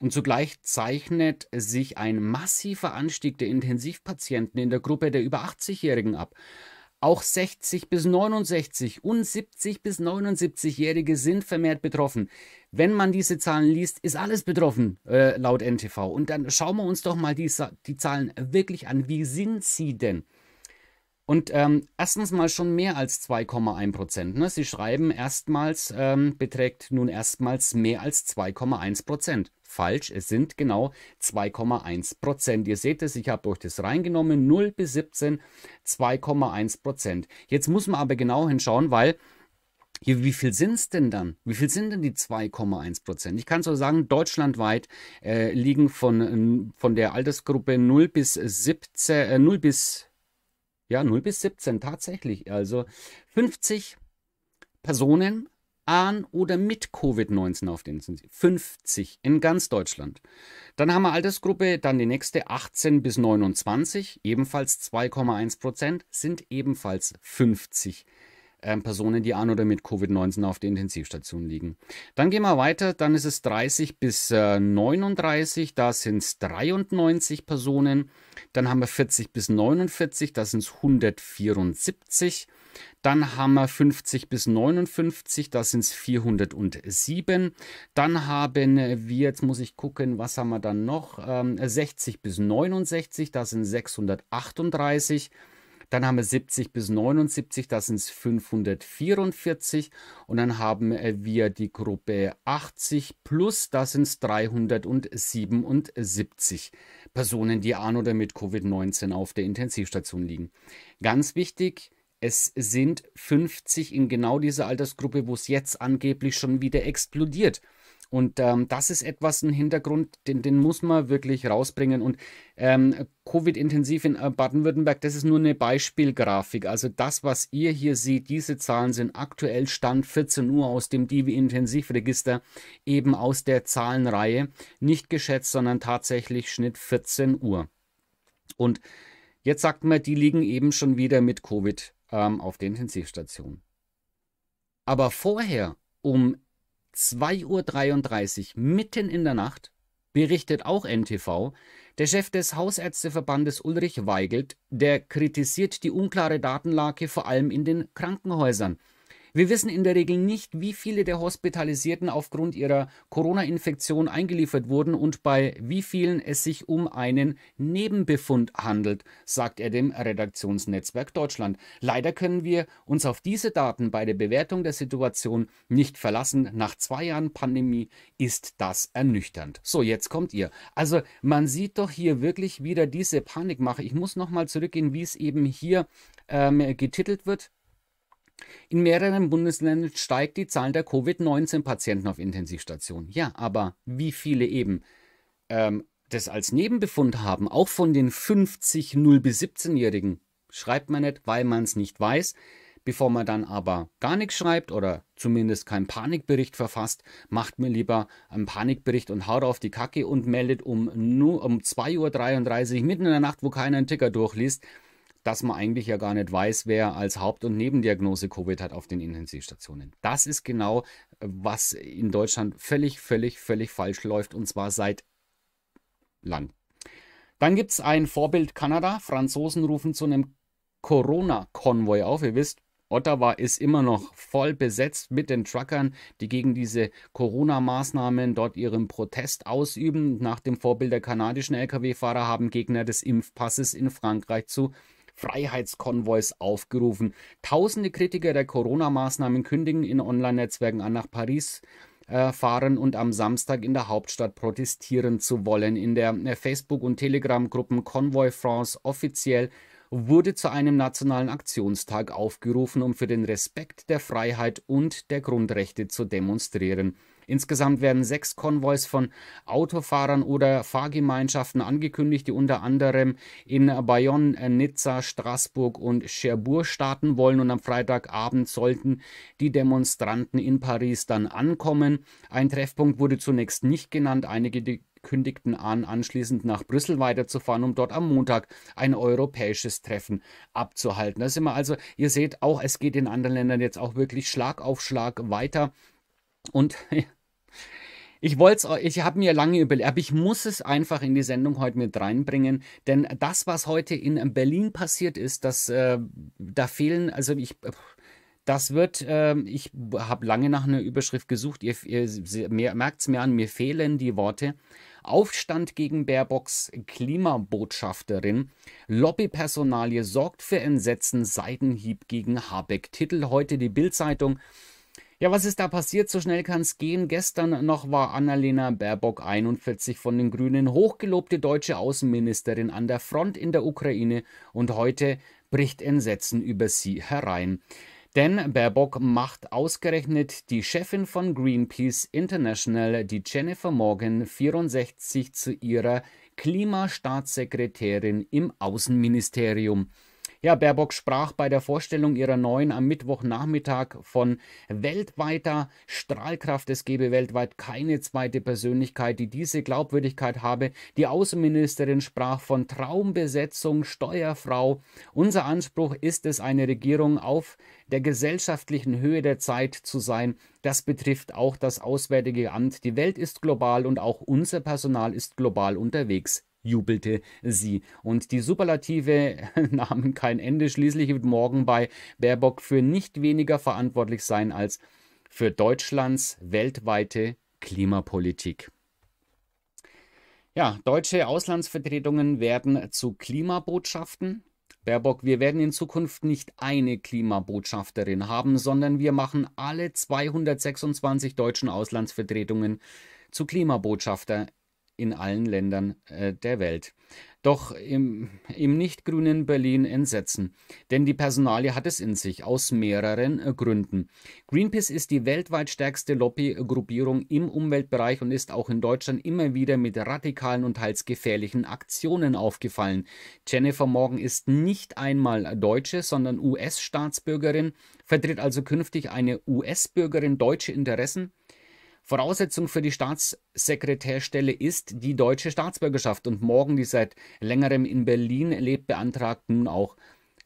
Und zugleich zeichnet sich ein massiver Anstieg der Intensivpatienten in der Gruppe der über 80-Jährigen ab. Auch 60 bis 69 und 70 bis 79-Jährige sind vermehrt betroffen. Wenn man diese Zahlen liest, ist alles betroffen, äh, laut NTV. Und dann schauen wir uns doch mal die, die Zahlen wirklich an. Wie sind sie denn? Und ähm, erstens mal schon mehr als 2,1 Prozent. Ne? Sie schreiben erstmals, ähm, beträgt nun erstmals mehr als 2,1 Prozent falsch. Es sind genau 2,1 Prozent. Ihr seht es, ich habe euch das reingenommen. 0 bis 17, 2,1 Prozent. Jetzt muss man aber genau hinschauen, weil hier, wie viel sind es denn dann? Wie viel sind denn die 2,1 Prozent? Ich kann so sagen, deutschlandweit äh, liegen von, von der Altersgruppe 0 bis 17, äh, 0 bis, ja, 0 bis 17 tatsächlich. Also 50 Personen an oder mit Covid-19 auf der Intensiv. 50 in ganz Deutschland. Dann haben wir Altersgruppe, dann die nächste 18 bis 29, ebenfalls 2,1 Prozent, sind ebenfalls 50 ähm, Personen, die an oder mit Covid-19 auf der Intensivstation liegen. Dann gehen wir weiter, dann ist es 30 bis äh, 39, da sind es 93 Personen. Dann haben wir 40 bis 49, da sind es 174. Dann haben wir 50 bis 59, das sind es 407. Dann haben wir, jetzt muss ich gucken, was haben wir dann noch? 60 ähm, bis 69, das sind 638. Dann haben wir 70 bis 79, das sind 544. Und dann haben wir die Gruppe 80 plus, das sind 377 Personen, die an oder mit Covid-19 auf der Intensivstation liegen. Ganz wichtig, es sind 50 in genau dieser Altersgruppe, wo es jetzt angeblich schon wieder explodiert. Und ähm, das ist etwas ein Hintergrund, den, den muss man wirklich rausbringen. Und ähm, Covid-intensiv in äh, Baden-Württemberg, das ist nur eine Beispielgrafik. Also das, was ihr hier seht, diese Zahlen sind aktuell Stand 14 Uhr aus dem Divi-Intensivregister, eben aus der Zahlenreihe. Nicht geschätzt, sondern tatsächlich Schnitt 14 Uhr. Und jetzt sagt man, die liegen eben schon wieder mit Covid ähm, auf der Intensivstation. Aber vorher, um 2.33 Uhr mitten in der Nacht, berichtet auch NTV, der Chef des Hausärzteverbandes Ulrich Weigelt, der kritisiert die unklare Datenlage vor allem in den Krankenhäusern. Wir wissen in der Regel nicht, wie viele der Hospitalisierten aufgrund ihrer Corona-Infektion eingeliefert wurden und bei wie vielen es sich um einen Nebenbefund handelt, sagt er dem Redaktionsnetzwerk Deutschland. Leider können wir uns auf diese Daten bei der Bewertung der Situation nicht verlassen. Nach zwei Jahren Pandemie ist das ernüchternd. So, jetzt kommt ihr. Also man sieht doch hier wirklich wieder diese Panikmache. Ich muss nochmal zurückgehen, wie es eben hier ähm, getitelt wird. In mehreren Bundesländern steigt die Zahl der Covid-19-Patienten auf Intensivstationen. Ja, aber wie viele eben ähm, das als Nebenbefund haben, auch von den 50 0 bis 17-Jährigen, schreibt man nicht, weil man es nicht weiß. Bevor man dann aber gar nichts schreibt oder zumindest keinen Panikbericht verfasst, macht mir lieber einen Panikbericht und haut auf die Kacke und meldet um, um 2.33 Uhr mitten in der Nacht, wo keiner einen Ticker durchliest, dass man eigentlich ja gar nicht weiß, wer als Haupt- und Nebendiagnose Covid hat auf den Intensivstationen. Das ist genau, äh, was in Deutschland völlig, völlig, völlig falsch läuft und zwar seit lang. Dann gibt es ein Vorbild Kanada. Franzosen rufen zu einem Corona-Konvoi auf. Ihr wisst, Ottawa ist immer noch voll besetzt mit den Truckern, die gegen diese Corona-Maßnahmen dort ihren Protest ausüben. Nach dem Vorbild der kanadischen Lkw-Fahrer haben Gegner des Impfpasses in Frankreich zu Freiheitskonvois aufgerufen. Tausende Kritiker der Corona-Maßnahmen kündigen in Online-Netzwerken an, nach Paris äh, fahren und am Samstag in der Hauptstadt protestieren zu wollen. In der äh, Facebook- und Telegram-Gruppen Convoy France offiziell wurde zu einem nationalen Aktionstag aufgerufen, um für den Respekt der Freiheit und der Grundrechte zu demonstrieren. Insgesamt werden sechs Konvois von Autofahrern oder Fahrgemeinschaften angekündigt, die unter anderem in Bayonne, Nizza, Straßburg und Cherbourg starten wollen. Und am Freitagabend sollten die Demonstranten in Paris dann ankommen. Ein Treffpunkt wurde zunächst nicht genannt. Einige kündigten an, anschließend nach Brüssel weiterzufahren, um dort am Montag ein europäisches Treffen abzuhalten. Das ist immer also, ihr seht auch, es geht in anderen Ländern jetzt auch wirklich Schlag auf Schlag weiter. Und (laughs) Ich wollte ich habe mir lange überlegt, aber ich muss es einfach in die Sendung heute mit reinbringen, denn das, was heute in Berlin passiert ist, das, äh, da fehlen, also ich, das wird, äh, ich habe lange nach einer Überschrift gesucht, ihr, ihr merkt es mir an, mir fehlen die Worte. Aufstand gegen Baerbocks Klimabotschafterin. Lobbypersonalie sorgt für Entsetzen, Seitenhieb gegen Habeck. Titel heute die Bildzeitung. zeitung ja, was ist da passiert? So schnell kann es gehen. Gestern noch war Annalena Baerbock 41 von den Grünen hochgelobte deutsche Außenministerin an der Front in der Ukraine und heute bricht Entsetzen über sie herein. Denn Baerbock macht ausgerechnet die Chefin von Greenpeace International, die Jennifer Morgan, 64, zu ihrer Klimastaatssekretärin im Außenministerium. Ja, Baerbock sprach bei der Vorstellung ihrer neuen am Mittwochnachmittag von weltweiter Strahlkraft. Es gebe weltweit keine zweite Persönlichkeit, die diese Glaubwürdigkeit habe. Die Außenministerin sprach von Traumbesetzung, Steuerfrau. Unser Anspruch ist es, eine Regierung auf der gesellschaftlichen Höhe der Zeit zu sein. Das betrifft auch das Auswärtige Amt. Die Welt ist global und auch unser Personal ist global unterwegs jubelte sie. Und die Superlative (laughs) nahmen kein Ende. Schließlich wird morgen bei Baerbock für nicht weniger verantwortlich sein als für Deutschlands weltweite Klimapolitik. Ja, deutsche Auslandsvertretungen werden zu Klimabotschaften. Baerbock, wir werden in Zukunft nicht eine Klimabotschafterin haben, sondern wir machen alle 226 deutschen Auslandsvertretungen zu Klimabotschafter in allen Ländern äh, der Welt. Doch im, im nicht grünen Berlin entsetzen. Denn die Personalie hat es in sich, aus mehreren äh, Gründen. Greenpeace ist die weltweit stärkste Lobbygruppierung im Umweltbereich und ist auch in Deutschland immer wieder mit radikalen und teils gefährlichen Aktionen aufgefallen. Jennifer Morgan ist nicht einmal Deutsche, sondern US-Staatsbürgerin, vertritt also künftig eine US-Bürgerin deutsche Interessen. Voraussetzung für die Staatssekretärstelle ist die deutsche Staatsbürgerschaft und Morgen, die seit längerem in Berlin lebt, beantragt nun auch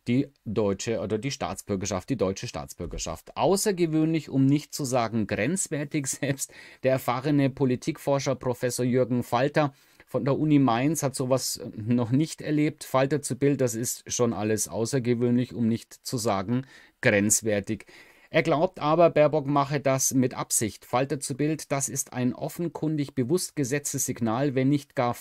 die deutsche oder die Staatsbürgerschaft, die deutsche Staatsbürgerschaft. Außergewöhnlich, um nicht zu sagen grenzwertig (laughs) selbst, der erfahrene Politikforscher Professor Jürgen Falter von der Uni Mainz hat sowas äh, noch nicht erlebt. Falter zu Bild, das ist schon alles außergewöhnlich, um nicht zu sagen grenzwertig. Er glaubt aber, Baerbock mache das mit Absicht. Falter zu Bild, das ist ein offenkundig bewusst gesetztes Signal, wenn nicht gar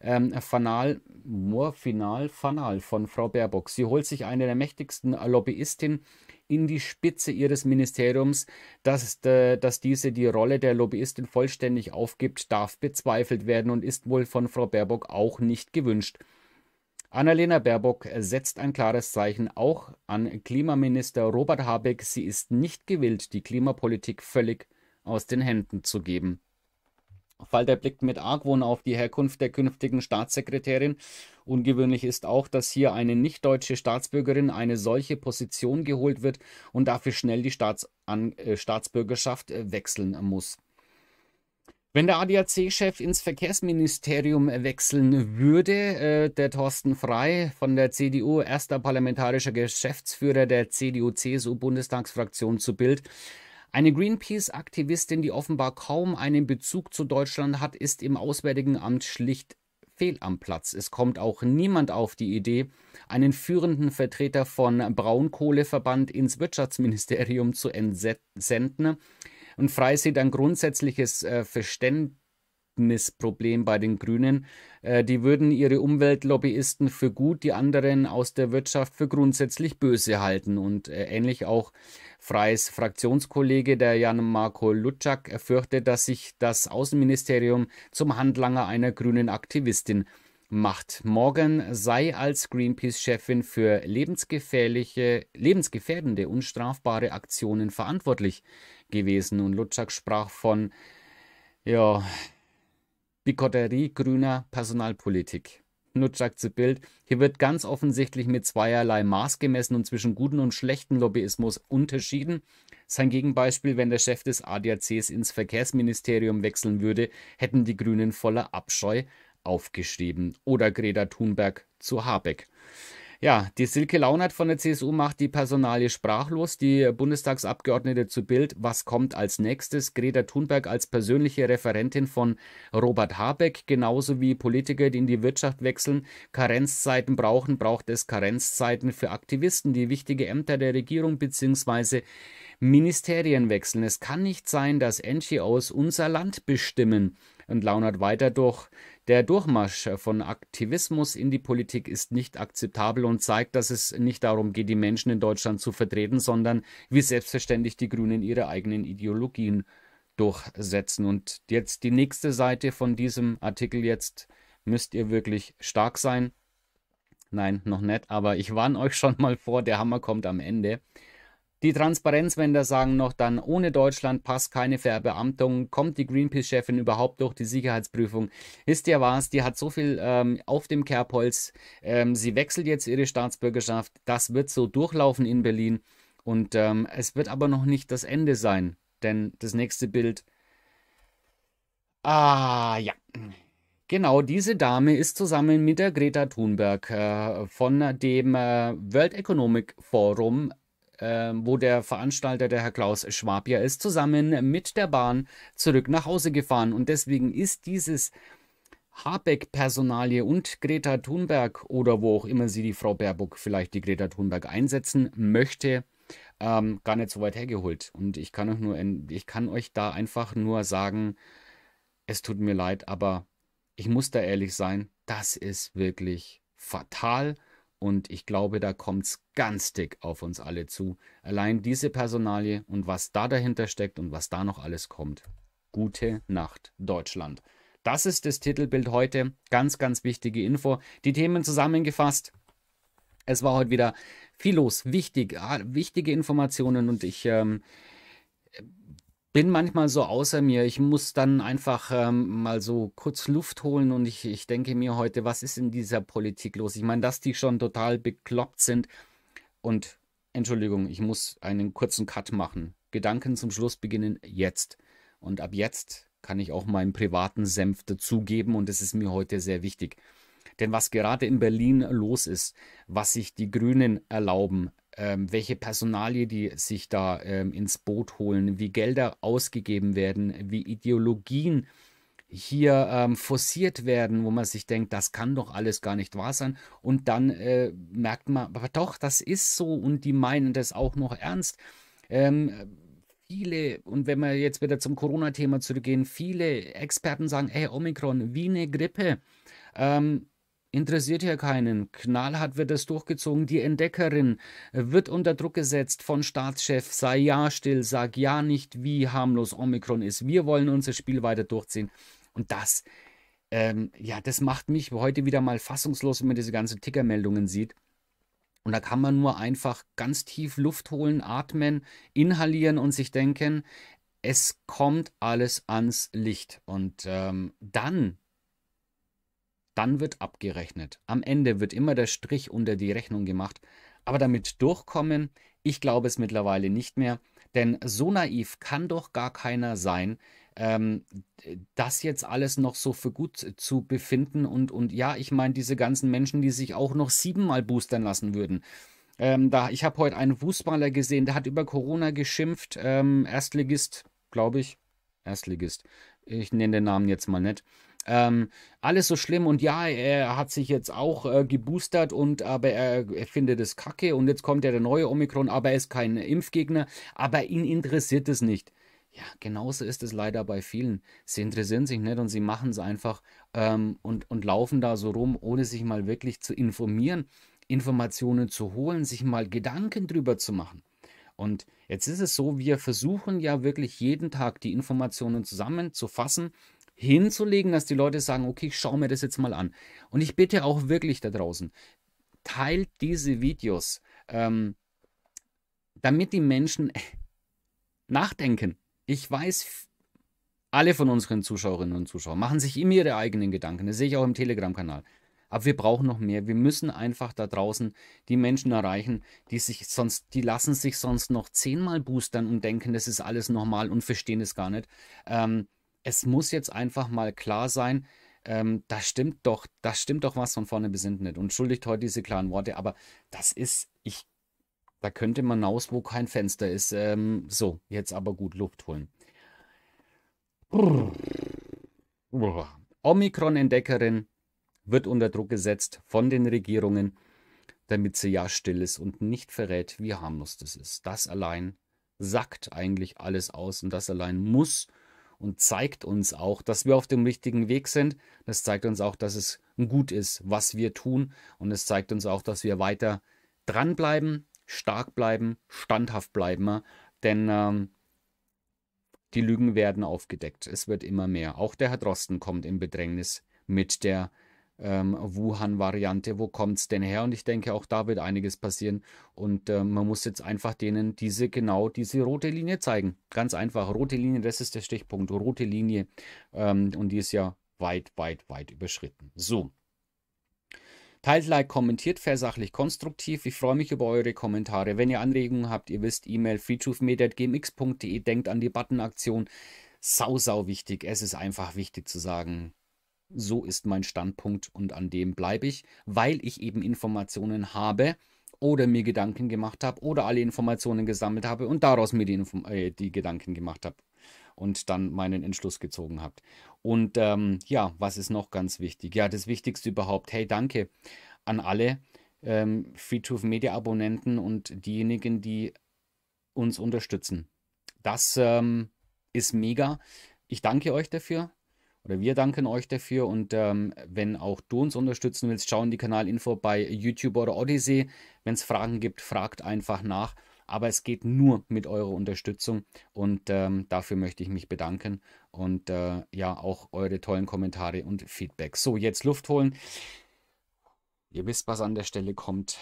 ähm, Fanal, Morfinal, Fanal von Frau Baerbock. Sie holt sich eine der mächtigsten Lobbyistinnen in die Spitze ihres Ministeriums, dass, dass diese die Rolle der Lobbyistin vollständig aufgibt, darf bezweifelt werden und ist wohl von Frau Baerbock auch nicht gewünscht. Annalena Baerbock setzt ein klares Zeichen auch an Klimaminister Robert Habeck. Sie ist nicht gewillt, die Klimapolitik völlig aus den Händen zu geben. Falter blickt mit Argwohn auf die Herkunft der künftigen Staatssekretärin. Ungewöhnlich ist auch, dass hier eine nichtdeutsche Staatsbürgerin eine solche Position geholt wird und dafür schnell die Staats An äh, Staatsbürgerschaft äh, wechseln muss. Wenn der ADAC-Chef ins Verkehrsministerium wechseln würde, äh, der Thorsten Frei von der CDU, erster parlamentarischer Geschäftsführer der CDU-CSU-Bundestagsfraktion zu Bild, eine Greenpeace-Aktivistin, die offenbar kaum einen Bezug zu Deutschland hat, ist im Auswärtigen Amt schlicht fehl am Platz. Es kommt auch niemand auf die Idee, einen führenden Vertreter von Braunkohleverband ins Wirtschaftsministerium zu entsenden und Frey sieht ein grundsätzliches äh, Verständnisproblem bei den Grünen. Äh, die würden ihre Umweltlobbyisten für gut, die anderen aus der Wirtschaft für grundsätzlich böse halten. Und äh, ähnlich auch Freys Fraktionskollege, der Jan Marco Lutschak, fürchtet, dass sich das Außenministerium zum Handlanger einer grünen Aktivistin macht. Morgan sei als Greenpeace-Chefin für lebensgefährliche, lebensgefährdende und strafbare Aktionen verantwortlich gewesen. Und Lutschak sprach von, ja, Bigotterie grüner Personalpolitik. Lutschak zu Bild. Hier wird ganz offensichtlich mit zweierlei Maß gemessen und zwischen guten und schlechten Lobbyismus unterschieden. Sein Gegenbeispiel, wenn der Chef des ADACs ins Verkehrsministerium wechseln würde, hätten die Grünen voller Abscheu aufgeschrieben. Oder Greta Thunberg zu Habeck. Ja, die Silke Launert von der CSU macht die Personalie sprachlos. Die Bundestagsabgeordnete zu Bild. Was kommt als nächstes? Greta Thunberg als persönliche Referentin von Robert Habeck, genauso wie Politiker, die in die Wirtschaft wechseln, Karenzzeiten brauchen, braucht es Karenzzeiten für Aktivisten, die wichtige Ämter der Regierung bzw. Ministerien wechseln. Es kann nicht sein, dass NGOs unser Land bestimmen. Und Launert weiter durch der Durchmarsch von Aktivismus in die Politik ist nicht akzeptabel und zeigt, dass es nicht darum geht, die Menschen in Deutschland zu vertreten, sondern wie selbstverständlich die Grünen ihre eigenen Ideologien durchsetzen. Und jetzt die nächste Seite von diesem Artikel. Jetzt müsst ihr wirklich stark sein. Nein, noch nicht, aber ich warne euch schon mal vor, der Hammer kommt am Ende. Die Transparenzwender sagen noch dann, ohne Deutschland passt keine Verbeamtung, kommt die Greenpeace-Chefin überhaupt durch die Sicherheitsprüfung. Ist ja was, die hat so viel ähm, auf dem Kerbholz, ähm, sie wechselt jetzt ihre Staatsbürgerschaft, das wird so durchlaufen in Berlin und ähm, es wird aber noch nicht das Ende sein, denn das nächste Bild. Ah ja, Genau, diese Dame ist zusammen mit der Greta Thunberg äh, von dem äh, World Economic Forum ähm, wo der Veranstalter, der Herr Klaus Schwab ja ist, zusammen mit der Bahn zurück nach Hause gefahren. Und deswegen ist dieses Habeck-Personalie und Greta Thunberg oder wo auch immer sie die Frau Baerbock vielleicht die Greta Thunberg einsetzen möchte, ähm, gar nicht so weit hergeholt. Und ich kann euch nur, ich kann euch da einfach nur sagen, es tut mir leid, aber ich muss da ehrlich sein, das ist wirklich fatal. Und ich glaube, da kommt's ganz dick auf uns alle zu. Allein diese Personalie und was da dahinter steckt und was da noch alles kommt. Gute Nacht, Deutschland. Das ist das Titelbild heute. Ganz, ganz wichtige Info. Die Themen zusammengefasst. Es war heute wieder viel los, wichtig, ah, wichtige Informationen und ich ähm, bin manchmal so außer mir. Ich muss dann einfach ähm, mal so kurz Luft holen und ich, ich denke mir heute, was ist in dieser Politik los? Ich meine, dass die schon total bekloppt sind. Und Entschuldigung, ich muss einen kurzen Cut machen. Gedanken zum Schluss beginnen jetzt. Und ab jetzt kann ich auch meinen privaten Senf dazugeben und es ist mir heute sehr wichtig. Denn was gerade in Berlin los ist, was sich die Grünen erlauben, ähm, welche Personalie die sich da ähm, ins Boot holen, wie Gelder ausgegeben werden, wie Ideologien hier ähm, forciert werden, wo man sich denkt, das kann doch alles gar nicht wahr sein. Und dann äh, merkt man, aber doch, das ist so und die meinen das auch noch ernst. Ähm, viele, und wenn wir jetzt wieder zum Corona-Thema zurückgehen, viele Experten sagen, hey, Omikron, wie eine Grippe. Ähm, interessiert ja keinen. Knallhart wird es durchgezogen. Die Entdeckerin wird unter Druck gesetzt von Staatschef. Sei ja still, sag ja nicht, wie harmlos Omikron ist. Wir wollen unser Spiel weiter durchziehen. Und das, ähm, ja, das macht mich heute wieder mal fassungslos, wenn man diese ganzen Tickermeldungen sieht. Und da kann man nur einfach ganz tief Luft holen, atmen, inhalieren und sich denken, es kommt alles ans Licht. Und ähm, dann dann wird abgerechnet. Am Ende wird immer der Strich unter die Rechnung gemacht. Aber damit durchkommen, ich glaube es mittlerweile nicht mehr. Denn so naiv kann doch gar keiner sein, ähm, das jetzt alles noch so für gut zu befinden. Und, und ja, ich meine, diese ganzen Menschen, die sich auch noch siebenmal boostern lassen würden. Ähm, da, ich habe heute einen Fußballer gesehen, der hat über Corona geschimpft. Ähm, Erstligist, glaube ich. Erstligist. Ich nenne den Namen jetzt mal nicht. Ähm, alles so schlimm und ja, er hat sich jetzt auch äh, geboostert und aber er, er, findet es kacke und jetzt kommt ja der neue Omikron, aber er ist kein Impfgegner, aber ihn interessiert es nicht. Ja, genauso ist es leider bei vielen. Sie interessieren sich nicht und sie machen es einfach ähm, und, und laufen da so rum, ohne sich mal wirklich zu informieren, Informationen zu holen, sich mal Gedanken drüber zu machen. Und jetzt ist es so, wir versuchen ja wirklich jeden Tag die Informationen zusammenzufassen hinzulegen, dass die Leute sagen, okay, ich schaue mir das jetzt mal an. Und ich bitte auch wirklich da draußen, teilt diese Videos, ähm, damit die Menschen (laughs) nachdenken. Ich weiß, alle von unseren Zuschauerinnen und Zuschauern machen sich immer ihre eigenen Gedanken. Das sehe ich auch im Telegram-Kanal. Aber wir brauchen noch mehr. Wir müssen einfach da draußen die Menschen erreichen, die sich sonst, die lassen sich sonst noch zehnmal boostern und denken, das ist alles normal und verstehen es gar nicht. Ähm, es muss jetzt einfach mal klar sein, ähm, da stimmt doch, das stimmt doch was von vorne bis hinten nicht. Und entschuldigt heute diese klaren Worte, aber das ist, ich, da könnte man raus, wo kein Fenster ist. Ähm, so, jetzt aber gut Luft holen. Omikron-Entdeckerin wird unter Druck gesetzt von den Regierungen, damit sie ja still ist und nicht verrät, wie harmlos das ist. Das allein sagt eigentlich alles aus und das allein muss und zeigt uns auch, dass wir auf dem richtigen Weg sind. Das zeigt uns auch, dass es gut ist, was wir tun. Und es zeigt uns auch, dass wir weiter dranbleiben, stark bleiben, standhaft bleiben. Denn ähm, die Lügen werden aufgedeckt. Es wird immer mehr. Auch der Herr Drosten kommt in Bedrängnis mit der ähm, Wuhan-Variante, wo kommt es denn her? Und ich denke, auch da wird einiges passieren. Und äh, man muss jetzt einfach denen diese genau diese rote Linie zeigen. Ganz einfach, rote Linie, das ist der Stichpunkt, rote Linie. Ähm, und die ist ja weit, weit, weit überschritten. So. Teilt, like, kommentiert, versachlich, konstruktiv. Ich freue mich über eure Kommentare. Wenn ihr Anregungen habt, ihr wisst, E-Mail freetroofmedia.gmx.de. Denkt an die Button-Aktion. Sau, sau wichtig. Es ist einfach wichtig zu sagen, so ist mein Standpunkt und an dem bleibe ich, weil ich eben Informationen habe oder mir Gedanken gemacht habe oder alle Informationen gesammelt habe und daraus mir die, Info äh, die Gedanken gemacht habe und dann meinen Entschluss gezogen habe. Und ähm, ja, was ist noch ganz wichtig? Ja, das Wichtigste überhaupt, hey, danke an alle ähm, Media-Abonnenten und diejenigen, die uns unterstützen. Das ähm, ist mega. Ich danke euch dafür oder wir danken euch dafür. Und ähm, wenn auch du uns unterstützen willst, schau in die Kanalinfo bei YouTube oder Odyssey. Wenn es Fragen gibt, fragt einfach nach. Aber es geht nur mit eurer Unterstützung und ähm, dafür möchte ich mich bedanken und äh, ja auch eure tollen Kommentare und Feedback. So, jetzt Luft holen. Ihr wisst, was an der Stelle kommt.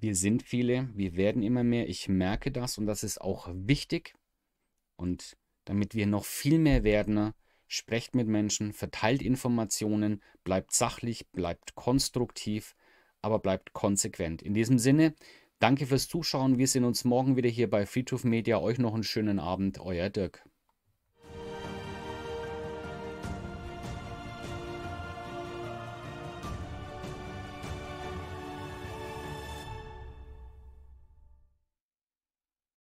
Wir sind viele, wir werden immer mehr. Ich merke das und das ist auch wichtig. Und damit wir noch viel mehr werden, sprecht mit Menschen, verteilt Informationen, bleibt sachlich, bleibt konstruktiv, aber bleibt konsequent. In diesem Sinne, danke fürs Zuschauen. Wir sehen uns morgen wieder hier bei Friedhof Media. Euch noch einen schönen Abend, euer Dirk.